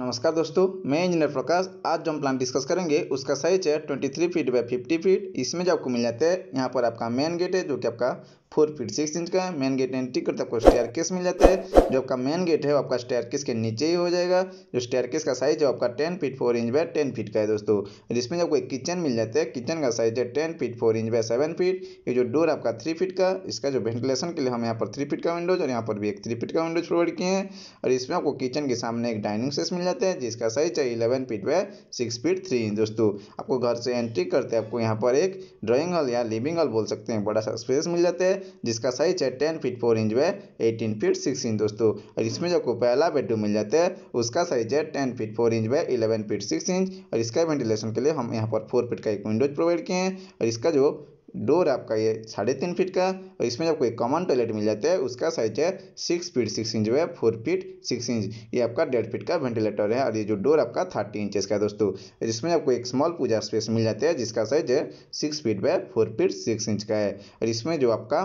नमस्कार दोस्तों मैं इंजीनियर प्रकाश आज जो हम प्लान डिस्कस करेंगे उसका साइज है twenty three feet by fifty feet इसमें जो आपको मिल जाता है यहाँ पर आपका मेन गेट है जो कि आपका फोर फीट सिक्स इंच का है मेन गेट एंट्री करते आपको स्टेयर केस मिल जाता है जो आपका मेन गेट है वो आपका स्टेयर केस के नीचे ही हो जाएगा जो स्टेयर केस का साइज है आपका ten feet four inch by ten feet का है दोस्तों और इसमें आपको एक किचन मिल जाता है किचन का साइज है ten feet four inch by seven feet ये जो डोर आपका थ्री फीट का इसका जो वेंटिलेशन के लिए हम यहाँ पर थ्री फीट का विंडोज और यहाँ पर भी एक थ्री फीट का विंडोज प्रोवाइड किए हैं और इसमें आपको किचन के सामने एक डाइनिंग सेस मिल जाते हैं जिसका साइज है इलेवन फीट व सिक्स फीट थ्री इंच दोस्तों आपको घर से एंट्री करते हैं आपको यहाँ पर एक ड्राइंग हॉल या लिविंग हॉल बोल सकते हैं बड़ा सा स्पेस मिल जाता है जिसका साइज है टेन फीट फोर इंच व एटीन फीट सिक्स इंच दोस्तों और इसमें जो पहला बेडरूम मिल जाता है उसका साइज है टेन फीट फोर इंच व इलेवन फीट सिक्स इंच और इसका वेंटिलेशन के लिए हम यहाँ पर फोर फीट का एक विंडोज प्रोवाइड किए हैं और इसका जो डोर आपका ये साढ़े तीन फीट का और इसमें जब आपको एक कॉमन टॉयलेट मिल जाता है उसका साइज है six feet six inch by four feet six inch ये आपका डेढ़ फीट का वेंटिलेटर है और ये जो डोर आपका थर्टी इंचेस का है दोस्तों जिसमें आपको एक स्मॉल पूजा स्पेस मिल जाता है जिसका साइज है six feet by four feet six inch का है और इसमें जो आपका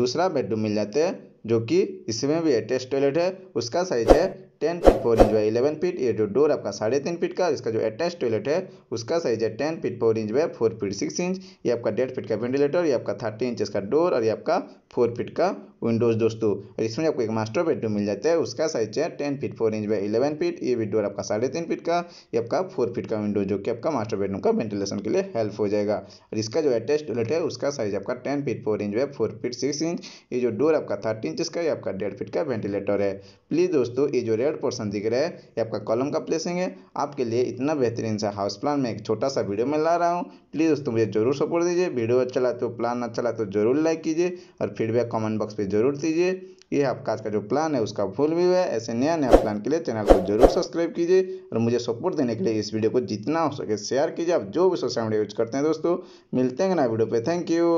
दूसरा बेडरूम मिल जाता है जो कि इसमें भी अटैच टॉयलेट है उसका साइज है ten feet four inch by eleven feet ये जो डोर आपका साढ़े तीन फिट का इसका जो अटैच टॉयलेट है उसका साइज है ten feet four inch by four feet six inch ये आपका डेढ़ फिट का वेंटिलेटर ये आपका थर्टी इंच का डोर और ये आपका फोर फीट का विंडोज दोस्तों और इसमें आपको एक मास्टर बेडरूम मिल जाता है उसका साइज है ten feet four inch by eleven feet ये भी डोर आपका साढ़े तीन फीट का ये आपका फोर फीट का विंडोज जो कि आपका मास्टर बेडरूम का वेंटिलेशन के लिए हेल्प हो जाएगा और इसका जो अटैच टॉयलेट है उसका साइज आपका ten feet four inch by four feet six inch ये जो डोर आपका थर्टी इंच का ये आपका डेढ़ फीट का वेंटिलेटर है प्लीज़ दोस्तों ये जो रेड पोर्सन दिख रहा है ये आपका कॉलम का प्लेसिंग है आपके लिए इतना बेहतरीन सा हाउस प्लान मैं एक छोटा सा वीडियो में ला रहा हूँ प्लीज़ दोस्तों मुझे जरूर सपोर्ट दीजिए वीडियो अच्छा लगा तो प्लान अच्छा लगा तो जरूर लाइक कीजिए और फिर फीडबैक कमेंट बॉक्स पे जरूर दीजिए ये आपका आज का जो प्लान है उसका फुल व्यू है ऐसे नया नया प्लान के लिए चैनल को जरूर सब्सक्राइब कीजिए और मुझे सपोर्ट देने के लिए इस वीडियो को जितना हो सके शेयर कीजिए आप जो भी सोशल मीडिया यूज करते हैं दोस्तों मिलते हैं ना वीडियो पे थैंक यू